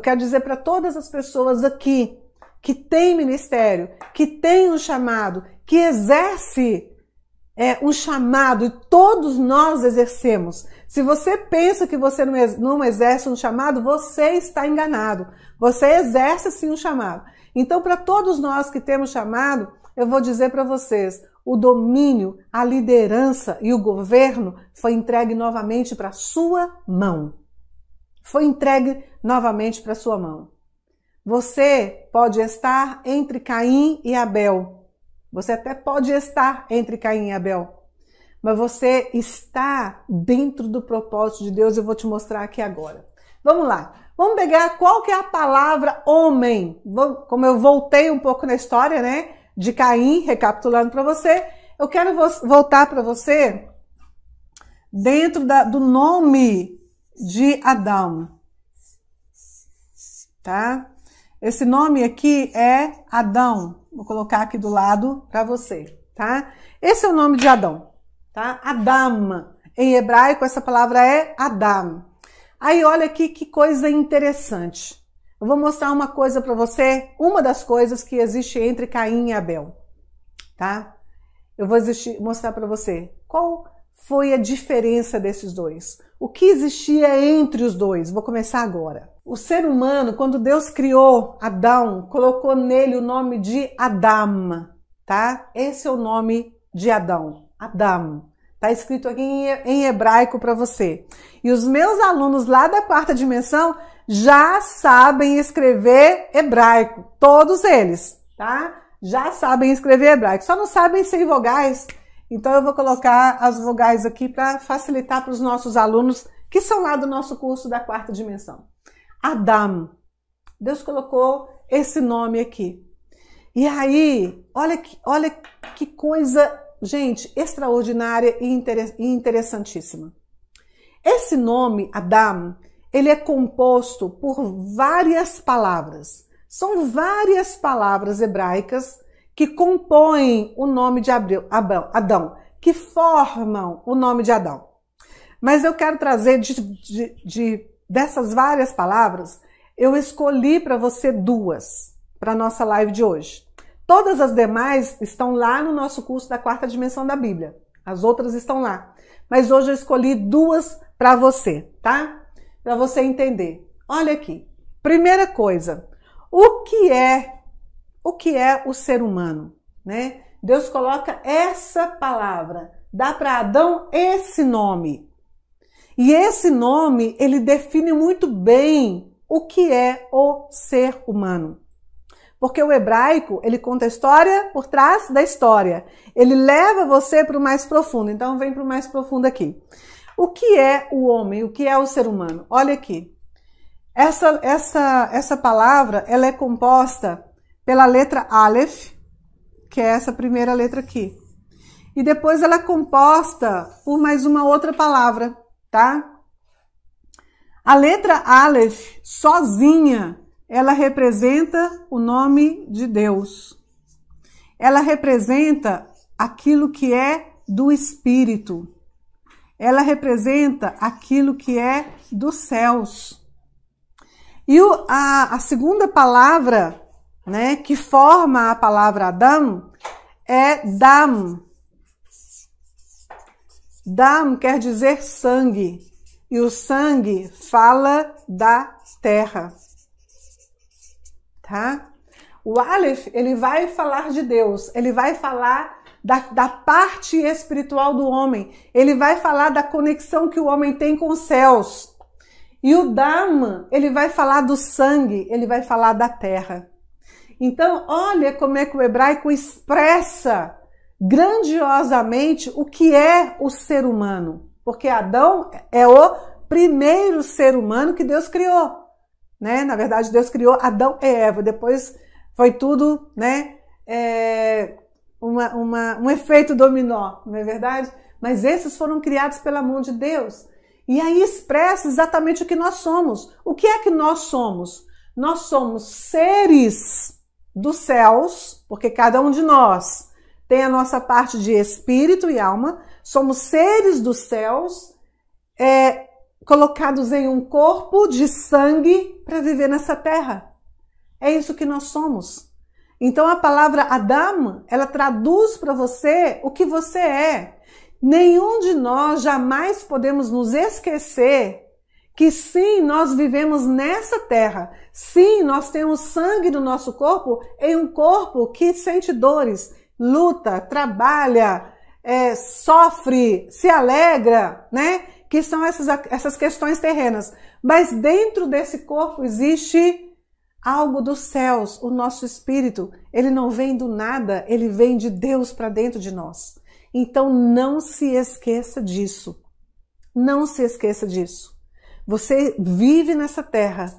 Eu quero dizer para todas as pessoas aqui que tem ministério, que tem um chamado, que exerce é, um chamado, e todos nós exercemos. Se você pensa que você não exerce um chamado, você está enganado. Você exerce sim um chamado. Então, para todos nós que temos chamado, eu vou dizer para vocês: o domínio, a liderança e o governo foi entregue novamente para sua mão foi entregue novamente para sua mão. Você pode estar entre Caim e Abel. Você até pode estar entre Caim e Abel. Mas você está dentro do propósito de Deus, eu vou te mostrar aqui agora. Vamos lá. Vamos pegar qual que é a palavra homem. Como eu voltei um pouco na história, né, de Caim, recapitulando para você, eu quero voltar para você dentro da, do nome de Adão. Tá? Esse nome aqui é Adão. Vou colocar aqui do lado para você, tá? Esse é o nome de Adão, tá? Adam. Em hebraico, essa palavra é Adam. Aí, olha aqui que coisa interessante. Eu vou mostrar uma coisa para você, uma das coisas que existe entre Caim e Abel, tá? Eu vou mostrar para você qual foi a diferença desses dois. O que existia entre os dois? Vou começar agora. O ser humano, quando Deus criou Adão, colocou nele o nome de Adam, tá? Esse é o nome de Adão, Adam. Tá escrito aqui em hebraico para você. E os meus alunos lá da quarta dimensão já sabem escrever hebraico, todos eles, tá? Já sabem escrever hebraico, só não sabem sem vogais. Então eu vou colocar as vogais aqui para facilitar para os nossos alunos que são lá do nosso curso da quarta dimensão. Adam. Deus colocou esse nome aqui. E aí, olha que, olha que coisa, gente, extraordinária e, interessantíssima. Esse nome, Adam, ele é composto por várias palavras. São várias palavras hebraicas que compõem o nome de Abreu, Abão Adão, que formam o nome de Adão. Mas eu quero trazer de, de, de dessas várias palavras, eu escolhi para você duas para nossa live de hoje. Todas as demais estão lá no nosso curso da quarta dimensão da Bíblia. As outras estão lá. Mas hoje eu escolhi duas para você, tá? Para você entender. Olha aqui. Primeira coisa, o que é o que é o ser humano, né? Deus coloca essa palavra, dá para Adão esse nome. E esse nome, ele define muito bem o que é o ser humano. Porque o hebraico, ele conta a história por trás da história. Ele leva você para o mais profundo. Então, vem para o mais profundo aqui. O que é o homem? O que é o ser humano? Olha aqui. Essa, essa, essa palavra, ela é composta pela letra Aleph, que é essa primeira letra aqui. E depois ela é composta por mais uma outra palavra, tá? A letra Aleph, sozinha, ela representa o nome de Deus. Ela representa aquilo que é do Espírito. Ela representa aquilo que é dos céus. E a, a segunda palavra né, que forma a palavra Adam é Dam. Dam quer dizer sangue, e o sangue fala da terra. Tá? O Aleph, ele vai falar de Deus, ele vai falar da, da parte espiritual do homem, ele vai falar da conexão que o homem tem com os céus. E o Dam, ele vai falar do sangue, ele vai falar da terra. Então, olha como é que o hebraico expressa grandiosamente o que é o ser humano, porque Adão é o primeiro ser humano que Deus criou, né? Na verdade, Deus criou Adão e Eva. Depois foi tudo, né? É, uma, uma, um efeito dominó, não é verdade? Mas esses foram criados pela mão de Deus. E aí expressa exatamente o que nós somos. O que é que nós somos? Nós somos seres dos céus, porque cada um de nós tem a nossa parte de espírito e alma, somos seres dos céus, é, colocados em um corpo de sangue para viver nessa terra. É isso que nós somos. Então a palavra Adam, ela traduz para você o que você é. Nenhum de nós jamais podemos nos esquecer que sim, nós vivemos nessa terra. Sim, nós temos sangue no nosso corpo em um corpo que sente dores, luta, trabalha, é, sofre, se alegra, né? Que são essas, essas questões terrenas. Mas dentro desse corpo existe algo dos céus, o nosso espírito. Ele não vem do nada, ele vem de Deus para dentro de nós. Então não se esqueça disso. Não se esqueça disso. Você vive nessa terra,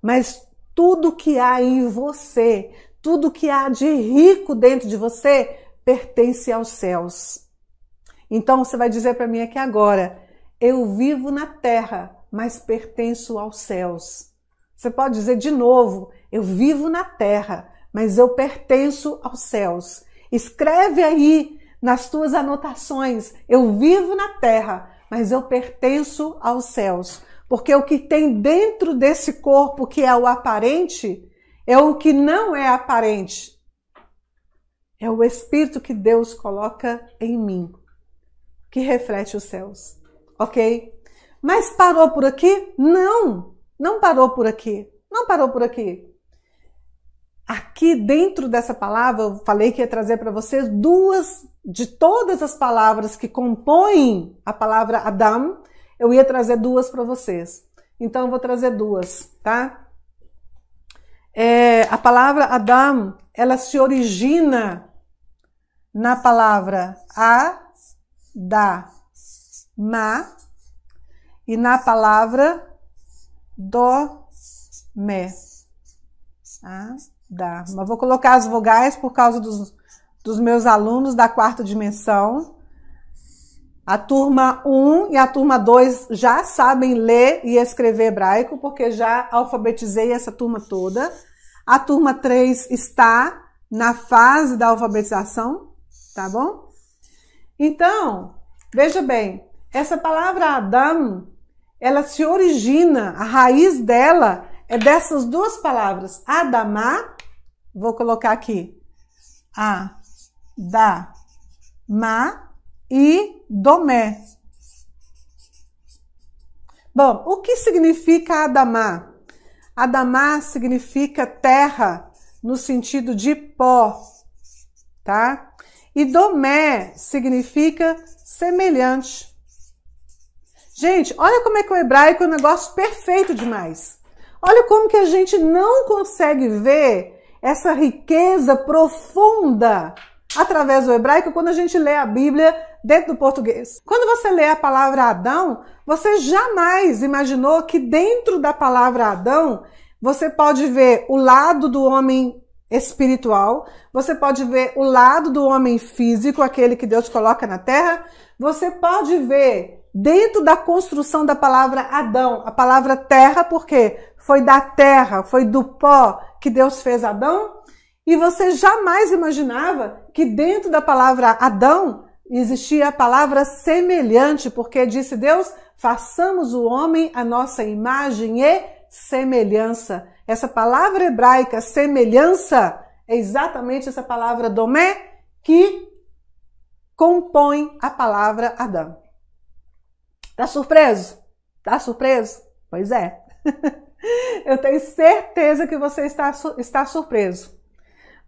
mas tudo que há em você, tudo que há de rico dentro de você, pertence aos céus. Então você vai dizer para mim aqui agora: eu vivo na terra, mas pertenço aos céus. Você pode dizer de novo: eu vivo na terra, mas eu pertenço aos céus. Escreve aí nas tuas anotações: eu vivo na terra, mas eu pertenço aos céus. Porque o que tem dentro desse corpo que é o aparente é o que não é aparente. É o espírito que Deus coloca em mim, que reflete os céus. OK? Mas parou por aqui? Não, não parou por aqui. Não parou por aqui. Aqui dentro dessa palavra, eu falei que ia trazer para vocês duas de todas as palavras que compõem a palavra Adam, eu ia trazer duas para vocês. Então eu vou trazer duas, tá? É, a palavra Adam, ela se origina na palavra a da ma e na palavra do me. A Dá. Mas vou colocar as vogais por causa dos, dos meus alunos da quarta dimensão. A turma 1 e a turma 2 já sabem ler e escrever hebraico, porque já alfabetizei essa turma toda. A turma 3 está na fase da alfabetização, tá bom? Então, veja bem, essa palavra Adam, ela se origina, a raiz dela é dessas duas palavras, Adamá, vou colocar aqui, Adama, e Domé. Bom, o que significa Adamá? Adamá significa terra no sentido de pó, tá? E Domé significa semelhante. Gente, olha como é que o hebraico é um negócio perfeito demais. Olha como que a gente não consegue ver essa riqueza profunda através do hebraico quando a gente lê a Bíblia dentro do português. Quando você lê a palavra Adão, você jamais imaginou que dentro da palavra Adão você pode ver o lado do homem espiritual, você pode ver o lado do homem físico, aquele que Deus coloca na terra, você pode ver dentro da construção da palavra Adão, a palavra terra, porque foi da terra, foi do pó que Deus fez Adão, e você jamais imaginava que dentro da palavra Adão existia a palavra semelhante, porque disse Deus: façamos o homem a nossa imagem e semelhança. Essa palavra hebraica, semelhança, é exatamente essa palavra domé que compõe a palavra Adão. Tá surpreso? Tá surpreso? Pois é. Eu tenho certeza que você está, está surpreso.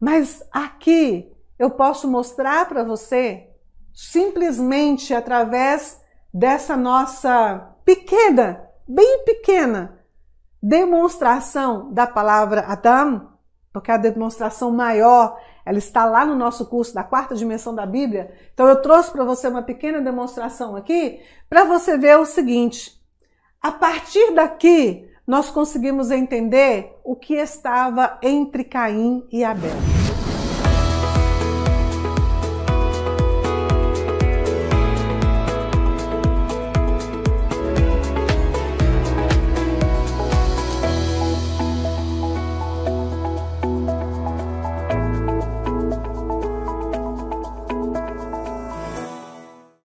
Mas aqui eu posso mostrar para você, simplesmente através dessa nossa pequena, bem pequena, demonstração da palavra Adam, porque a demonstração maior ela está lá no nosso curso da quarta dimensão da Bíblia. Então eu trouxe para você uma pequena demonstração aqui para você ver o seguinte: a partir daqui nós conseguimos entender o que estava entre Caim e Abel.